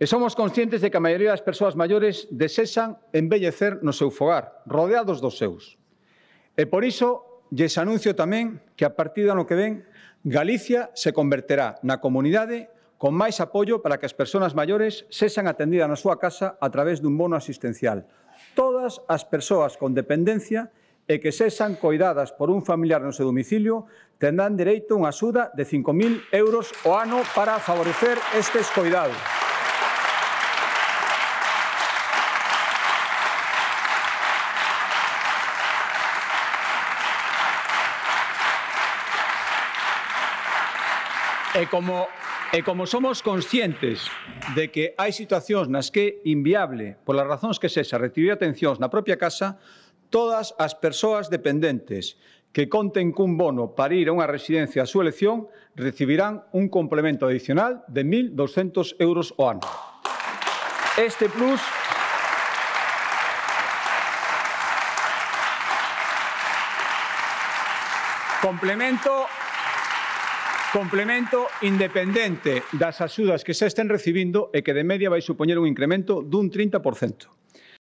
E somos conscientes de que a maioría das persoas maiores desexan embellecer no seu fogar, rodeados dos seus. E por iso, lles anuncio tamén que a partir do ano que ven, Galicia se converterá na comunidade con máis apoio para que as persoas maiores sexan atendidas na súa casa a través dun bono asistencial. Todas as persoas con dependencia e que sexan coidadas por un familiar no seu domicilio tendrán dereito a unha axuda de 5.000 euros o ano para favorecer estes coidados. E como, e como somos conscientes de que hai situacións nas que inviable, polas razóns que sexa, recibir atencións na propia casa, todas as persoas dependentes que conten cun bono para ir a unha residencia a súa elección recibirán un complemento adicional de 1.200 euros ao ano. Este plus complemento Complemento independente das axudas que xa estén recibindo e que de media vai supoñer un incremento dun 30%.